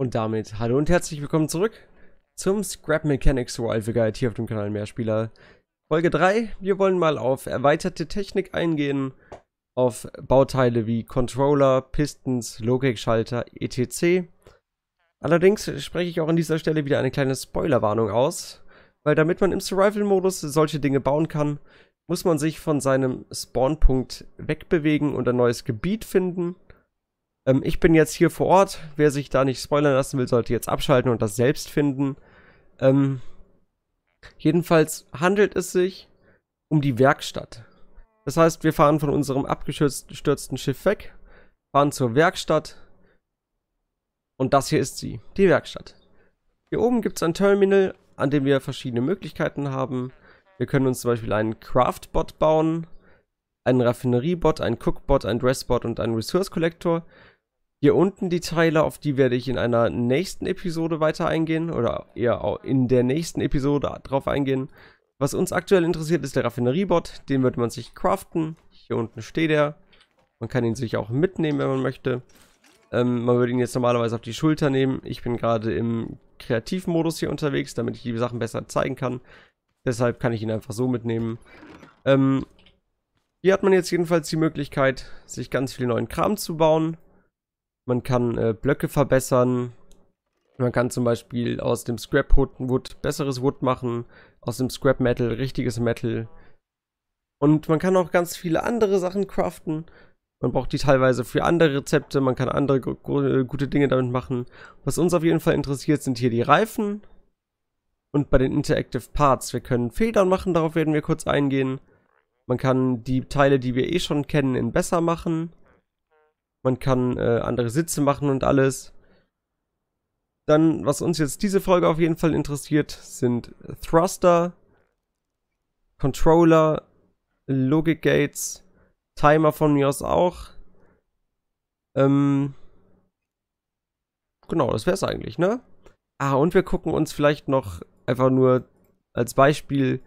Und damit hallo und herzlich willkommen zurück zum Scrap Mechanics Survival Guide hier auf dem Kanal Mehrspieler. Folge 3, wir wollen mal auf erweiterte Technik eingehen, auf Bauteile wie Controller, Pistons, Logikschalter, etc. Allerdings spreche ich auch an dieser Stelle wieder eine kleine Spoilerwarnung aus, weil damit man im Survival-Modus solche Dinge bauen kann, muss man sich von seinem Spawnpunkt wegbewegen und ein neues Gebiet finden – ähm, ich bin jetzt hier vor Ort. Wer sich da nicht spoilern lassen will, sollte jetzt abschalten und das selbst finden. Ähm, jedenfalls handelt es sich um die Werkstatt. Das heißt, wir fahren von unserem abgestürzten Schiff weg, fahren zur Werkstatt. Und das hier ist sie, die Werkstatt. Hier oben gibt es ein Terminal, an dem wir verschiedene Möglichkeiten haben. Wir können uns zum Beispiel einen Craftbot bauen, einen Raffineriebot, einen Cookbot, einen Dressbot und einen Resource-Collector. Hier unten die Teile, auf die werde ich in einer nächsten Episode weiter eingehen oder eher in der nächsten Episode drauf eingehen. Was uns aktuell interessiert, ist der Raffineriebot. Den wird man sich craften. Hier unten steht er. Man kann ihn sich auch mitnehmen, wenn man möchte. Ähm, man würde ihn jetzt normalerweise auf die Schulter nehmen. Ich bin gerade im Kreativmodus hier unterwegs, damit ich die Sachen besser zeigen kann. Deshalb kann ich ihn einfach so mitnehmen. Ähm, hier hat man jetzt jedenfalls die Möglichkeit, sich ganz viel neuen Kram zu bauen. Man kann äh, Blöcke verbessern. Man kann zum Beispiel aus dem Scrap Wood besseres Wood machen, aus dem Scrap Metal richtiges Metal. Und man kann auch ganz viele andere Sachen craften. Man braucht die teilweise für andere Rezepte, man kann andere äh, gute Dinge damit machen. Was uns auf jeden Fall interessiert, sind hier die Reifen. Und bei den Interactive Parts. Wir können Federn machen, darauf werden wir kurz eingehen. Man kann die Teile, die wir eh schon kennen, in besser machen. Man kann äh, andere Sitze machen und alles. Dann, was uns jetzt diese Folge auf jeden Fall interessiert, sind Thruster, Controller, Logic Gates, Timer von mir aus auch. Ähm, genau, das wär's eigentlich, ne? Ah, und wir gucken uns vielleicht noch einfach nur als Beispiel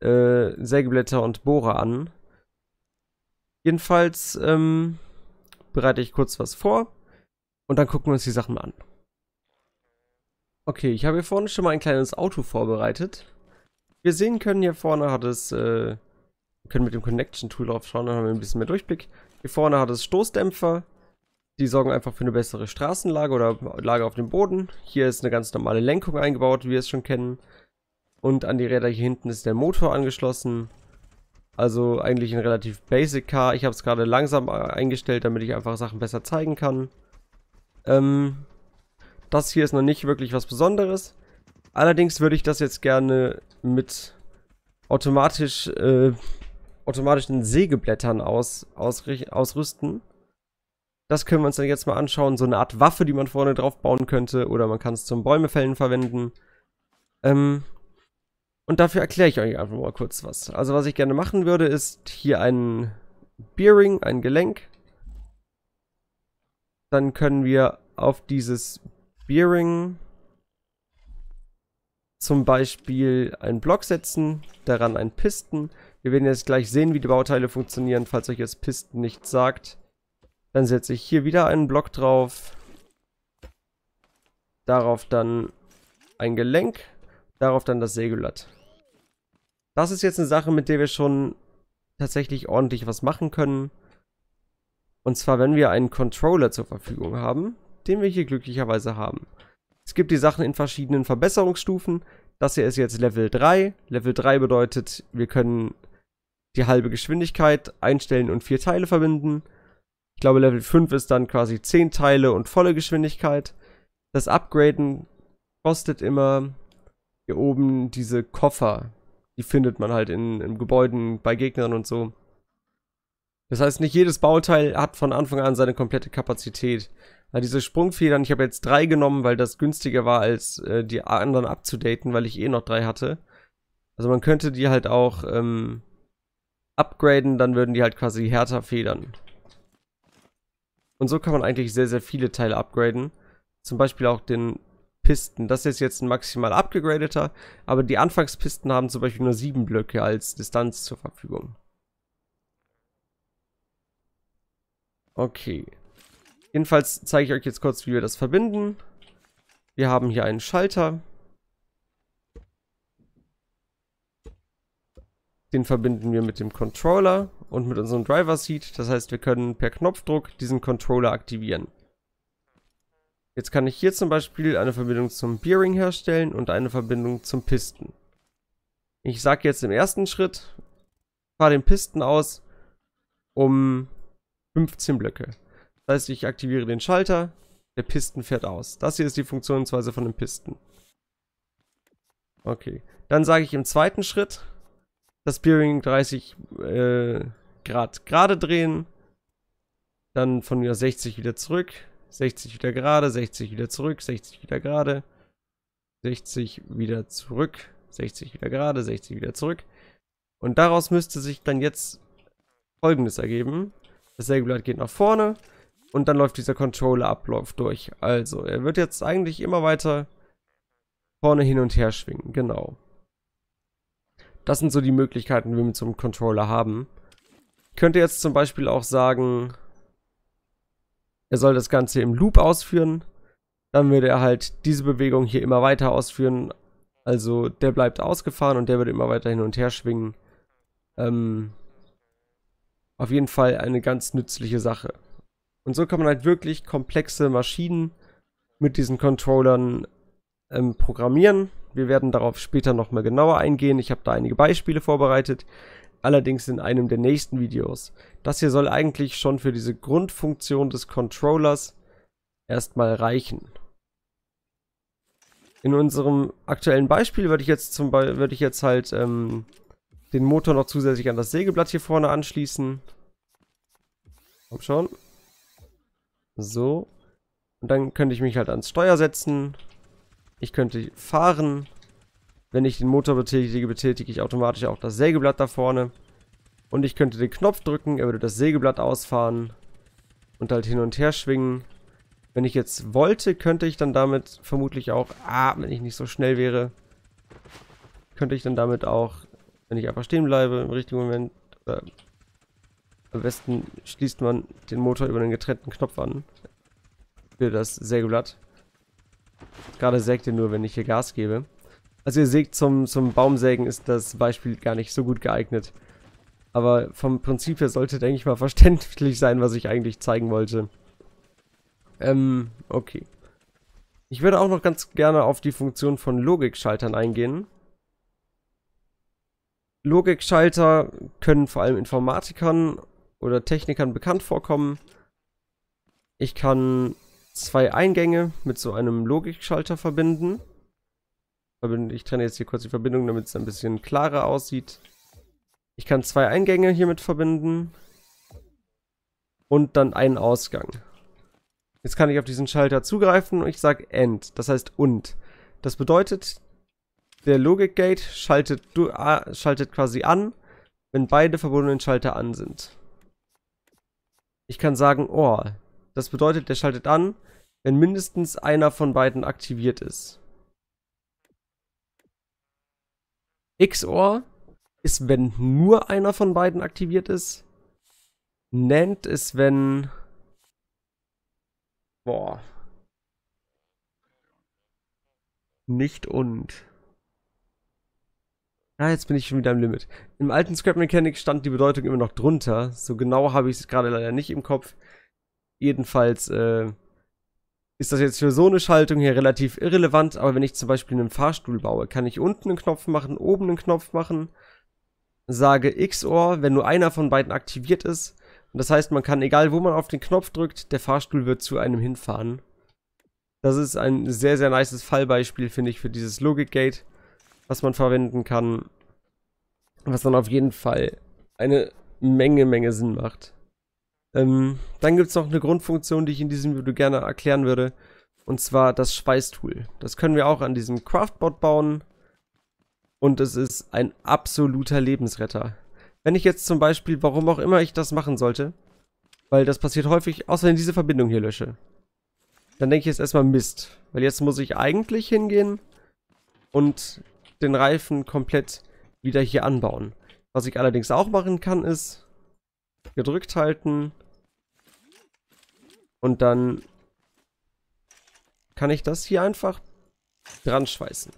äh, Sägeblätter und Bohrer an. Jedenfalls, ähm, bereite ich kurz was vor und dann gucken wir uns die Sachen an. Okay, ich habe hier vorne schon mal ein kleines Auto vorbereitet. Wir sehen können, hier vorne hat es, äh, können mit dem Connection Tool drauf dann haben wir ein bisschen mehr Durchblick. Hier vorne hat es Stoßdämpfer, die sorgen einfach für eine bessere Straßenlage oder Lage auf dem Boden. Hier ist eine ganz normale Lenkung eingebaut, wie wir es schon kennen. Und an die Räder hier hinten ist der Motor angeschlossen. Also eigentlich ein relativ basic Car. Ich habe es gerade langsam eingestellt, damit ich einfach Sachen besser zeigen kann. Ähm, das hier ist noch nicht wirklich was Besonderes. Allerdings würde ich das jetzt gerne mit automatisch, äh, automatischen Sägeblättern aus, ausrüsten. Das können wir uns dann jetzt mal anschauen. So eine Art Waffe, die man vorne drauf bauen könnte. Oder man kann es zum Bäumefällen verwenden. Ähm, und dafür erkläre ich euch einfach mal kurz was. Also was ich gerne machen würde, ist hier ein Bearing, ein Gelenk. Dann können wir auf dieses Bearing zum Beispiel einen Block setzen, daran einen Pisten. Wir werden jetzt gleich sehen, wie die Bauteile funktionieren. Falls euch das Pisten nichts sagt, dann setze ich hier wieder einen Block drauf. Darauf dann ein Gelenk, darauf dann das Sägeblatt. Das ist jetzt eine Sache, mit der wir schon tatsächlich ordentlich was machen können. Und zwar, wenn wir einen Controller zur Verfügung haben, den wir hier glücklicherweise haben. Es gibt die Sachen in verschiedenen Verbesserungsstufen. Das hier ist jetzt Level 3. Level 3 bedeutet, wir können die halbe Geschwindigkeit einstellen und vier Teile verbinden. Ich glaube, Level 5 ist dann quasi 10 Teile und volle Geschwindigkeit. Das Upgraden kostet immer hier oben diese Koffer die findet man halt in, in Gebäuden, bei Gegnern und so. Das heißt, nicht jedes Bauteil hat von Anfang an seine komplette Kapazität. Also diese Sprungfedern, ich habe jetzt drei genommen, weil das günstiger war, als äh, die anderen abzudaten, weil ich eh noch drei hatte. Also man könnte die halt auch ähm, upgraden, dann würden die halt quasi härter federn. Und so kann man eigentlich sehr, sehr viele Teile upgraden. Zum Beispiel auch den Pisten. Das ist jetzt ein maximal abgegradeter, aber die Anfangspisten haben zum Beispiel nur sieben Blöcke als Distanz zur Verfügung. Okay. Jedenfalls zeige ich euch jetzt kurz, wie wir das verbinden. Wir haben hier einen Schalter. Den verbinden wir mit dem Controller und mit unserem Driver Seat. Das heißt, wir können per Knopfdruck diesen Controller aktivieren. Jetzt kann ich hier zum Beispiel eine Verbindung zum Bearing herstellen und eine Verbindung zum Pisten. Ich sage jetzt im ersten Schritt, fahre den Pisten aus um 15 Blöcke. Das heißt, ich aktiviere den Schalter, der Pisten fährt aus. Das hier ist die Funktionsweise von dem Pisten. Okay, dann sage ich im zweiten Schritt, das Bearing 30 äh, Grad gerade drehen, dann von mir 60 wieder zurück, 60 wieder gerade, 60 wieder zurück, 60 wieder gerade, 60 wieder zurück, 60 wieder gerade, 60 wieder zurück. Und daraus müsste sich dann jetzt folgendes ergeben. Das Sägeblatt geht nach vorne und dann läuft dieser Controller-Ablauf durch. Also, er wird jetzt eigentlich immer weiter vorne hin und her schwingen, genau. Das sind so die Möglichkeiten, die wir mit so einem Controller haben. Ich könnte jetzt zum Beispiel auch sagen, er soll das Ganze im Loop ausführen. Dann würde er halt diese Bewegung hier immer weiter ausführen. Also der bleibt ausgefahren und der würde immer weiter hin und her schwingen. Ähm, auf jeden Fall eine ganz nützliche Sache. Und so kann man halt wirklich komplexe Maschinen mit diesen Controllern ähm, programmieren. Wir werden darauf später nochmal genauer eingehen. Ich habe da einige Beispiele vorbereitet allerdings in einem der nächsten Videos. Das hier soll eigentlich schon für diese Grundfunktion des Controllers erstmal reichen. In unserem aktuellen Beispiel würde ich jetzt zum Beispiel würde ich jetzt halt ähm, den Motor noch zusätzlich an das Sägeblatt hier vorne anschließen. Komm schon. So. Und dann könnte ich mich halt ans Steuer setzen. Ich könnte fahren. Wenn ich den Motor betätige, betätige ich automatisch auch das Sägeblatt da vorne. Und ich könnte den Knopf drücken, er würde das Sägeblatt ausfahren und halt hin und her schwingen. Wenn ich jetzt wollte, könnte ich dann damit vermutlich auch, ah, wenn ich nicht so schnell wäre, könnte ich dann damit auch, wenn ich einfach stehen bleibe, im richtigen Moment, äh, am besten schließt man den Motor über einen getrennten Knopf an. Für das Sägeblatt. Gerade sägt er nur, wenn ich hier Gas gebe. Also ihr seht, zum, zum Baumsägen ist das Beispiel gar nicht so gut geeignet. Aber vom Prinzip her sollte, denke ich mal, verständlich sein, was ich eigentlich zeigen wollte. Ähm, okay. Ich würde auch noch ganz gerne auf die Funktion von Logikschaltern eingehen. Logikschalter können vor allem Informatikern oder Technikern bekannt vorkommen. Ich kann zwei Eingänge mit so einem Logikschalter verbinden. Ich trenne jetzt hier kurz die Verbindung, damit es ein bisschen klarer aussieht. Ich kann zwei Eingänge hiermit verbinden. Und dann einen Ausgang. Jetzt kann ich auf diesen Schalter zugreifen und ich sage End. das heißt UND. Das bedeutet, der Logic Gate schaltet, schaltet quasi an, wenn beide verbundenen Schalter an sind. Ich kann sagen OR. Oh, das bedeutet, der schaltet an, wenn mindestens einer von beiden aktiviert ist. XOR ist, wenn nur einer von beiden aktiviert ist. NAND ist, wenn... Boah. Nicht und. Ja, ah, jetzt bin ich schon wieder im Limit. Im alten Scrap Mechanic stand die Bedeutung immer noch drunter. So genau habe ich es gerade leider nicht im Kopf. Jedenfalls, äh, ist das jetzt für so eine Schaltung hier relativ irrelevant, aber wenn ich zum Beispiel einen Fahrstuhl baue, kann ich unten einen Knopf machen, oben einen Knopf machen, sage XOR, wenn nur einer von beiden aktiviert ist. Und das heißt, man kann, egal wo man auf den Knopf drückt, der Fahrstuhl wird zu einem hinfahren. Das ist ein sehr, sehr nices Fallbeispiel, finde ich, für dieses Logic gate was man verwenden kann, was dann auf jeden Fall eine Menge, Menge Sinn macht. Ähm, dann gibt es noch eine Grundfunktion, die ich in diesem Video gerne erklären würde. Und zwar das Schweißtool. Das können wir auch an diesem Craftbot bauen. Und es ist ein absoluter Lebensretter. Wenn ich jetzt zum Beispiel, warum auch immer ich das machen sollte, weil das passiert häufig, außer wenn ich diese Verbindung hier lösche, dann denke ich jetzt erstmal Mist. Weil jetzt muss ich eigentlich hingehen und den Reifen komplett wieder hier anbauen. Was ich allerdings auch machen kann, ist, gedrückt halten. Und dann kann ich das hier einfach dran schweißen.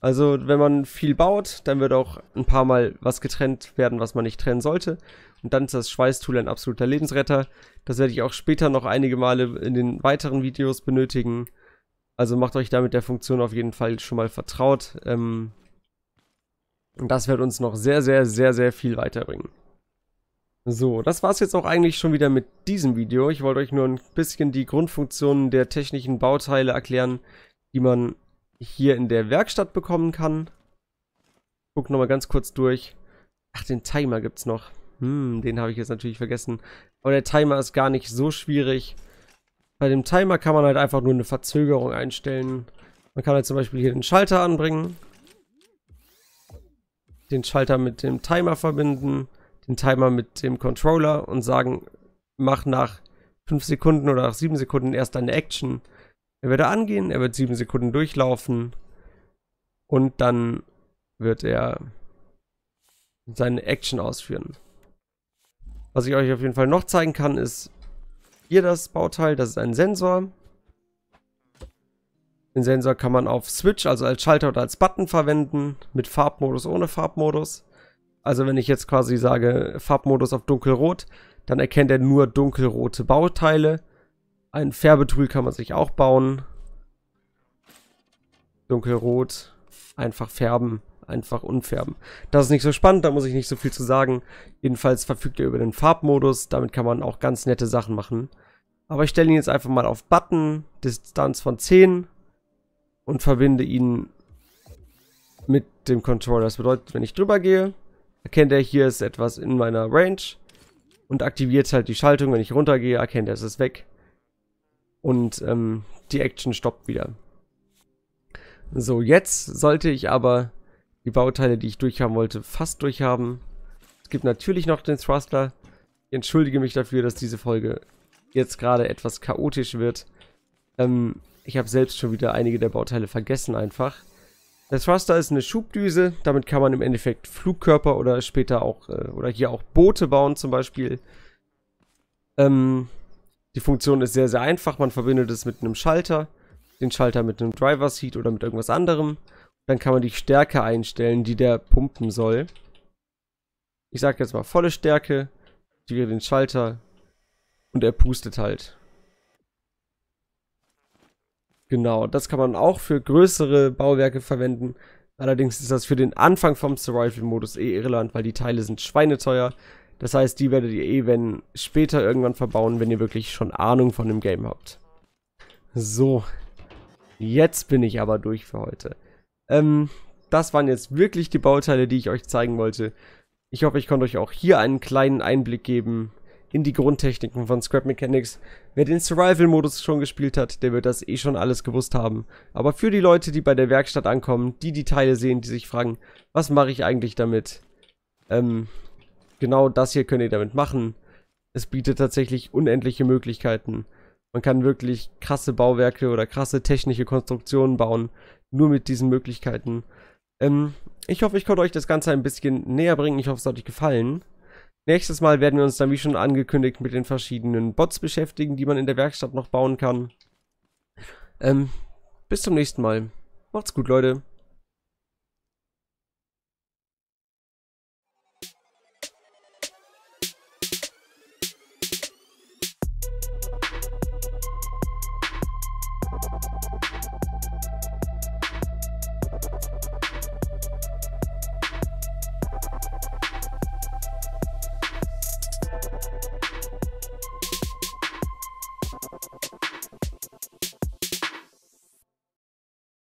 Also wenn man viel baut, dann wird auch ein paar Mal was getrennt werden, was man nicht trennen sollte. Und dann ist das Schweißtool ein absoluter Lebensretter. Das werde ich auch später noch einige Male in den weiteren Videos benötigen. Also macht euch damit der Funktion auf jeden Fall schon mal vertraut. Ähm, das wird uns noch sehr, sehr, sehr, sehr viel weiterbringen. So, das war es jetzt auch eigentlich schon wieder mit diesem Video. Ich wollte euch nur ein bisschen die Grundfunktionen der technischen Bauteile erklären, die man hier in der Werkstatt bekommen kann. Guck nochmal ganz kurz durch. Ach, den Timer gibt es noch. Hm, den habe ich jetzt natürlich vergessen. Aber der Timer ist gar nicht so schwierig. Bei dem Timer kann man halt einfach nur eine Verzögerung einstellen. Man kann halt zum Beispiel hier den Schalter anbringen. Den Schalter mit dem Timer verbinden einen Timer mit dem Controller und sagen, mach nach 5 Sekunden oder nach 7 Sekunden erst eine Action. Er wird angehen, er wird 7 Sekunden durchlaufen und dann wird er seine Action ausführen. Was ich euch auf jeden Fall noch zeigen kann, ist hier das Bauteil, das ist ein Sensor. Den Sensor kann man auf Switch, also als Schalter oder als Button verwenden, mit Farbmodus, ohne Farbmodus. Also wenn ich jetzt quasi sage Farbmodus auf dunkelrot, dann erkennt er nur dunkelrote Bauteile. Ein Färbetool kann man sich auch bauen. Dunkelrot, einfach färben, einfach unfärben. Das ist nicht so spannend, da muss ich nicht so viel zu sagen. Jedenfalls verfügt er über den Farbmodus, damit kann man auch ganz nette Sachen machen. Aber ich stelle ihn jetzt einfach mal auf Button, Distanz von 10 und verbinde ihn mit dem Controller. Das bedeutet, wenn ich drüber gehe, erkennt er, hier ist etwas in meiner Range und aktiviert halt die Schaltung. Wenn ich runtergehe, erkennt er, es ist weg. Und ähm, die Action stoppt wieder. So, jetzt sollte ich aber die Bauteile, die ich durchhaben wollte, fast durchhaben. Es gibt natürlich noch den Thruster. Ich entschuldige mich dafür, dass diese Folge jetzt gerade etwas chaotisch wird. Ähm, ich habe selbst schon wieder einige der Bauteile vergessen einfach. Der Thruster ist eine Schubdüse, damit kann man im Endeffekt Flugkörper oder später auch, äh, oder hier auch Boote bauen zum Beispiel. Ähm, die Funktion ist sehr, sehr einfach, man verbindet es mit einem Schalter, den Schalter mit einem Driver Seat oder mit irgendwas anderem. Dann kann man die Stärke einstellen, die der pumpen soll. Ich sage jetzt mal volle Stärke, aktiviere den Schalter und er pustet halt. Genau, das kann man auch für größere Bauwerke verwenden. Allerdings ist das für den Anfang vom Survival-Modus eh irrelevant, weil die Teile sind schweineteuer. Das heißt, die werdet ihr eh, wenn später irgendwann verbauen, wenn ihr wirklich schon Ahnung von dem Game habt. So, jetzt bin ich aber durch für heute. Ähm, das waren jetzt wirklich die Bauteile, die ich euch zeigen wollte. Ich hoffe, ich konnte euch auch hier einen kleinen Einblick geben, in die Grundtechniken von Scrap Mechanics. Wer den Survival-Modus schon gespielt hat, der wird das eh schon alles gewusst haben. Aber für die Leute, die bei der Werkstatt ankommen, die die Teile sehen, die sich fragen, was mache ich eigentlich damit? Ähm, genau das hier könnt ihr damit machen. Es bietet tatsächlich unendliche Möglichkeiten. Man kann wirklich krasse Bauwerke oder krasse technische Konstruktionen bauen, nur mit diesen Möglichkeiten. Ähm, ich hoffe, ich konnte euch das Ganze ein bisschen näher bringen. Ich hoffe, es hat euch gefallen. Nächstes Mal werden wir uns dann, wie schon angekündigt, mit den verschiedenen Bots beschäftigen, die man in der Werkstatt noch bauen kann. Ähm, bis zum nächsten Mal. Macht's gut, Leute.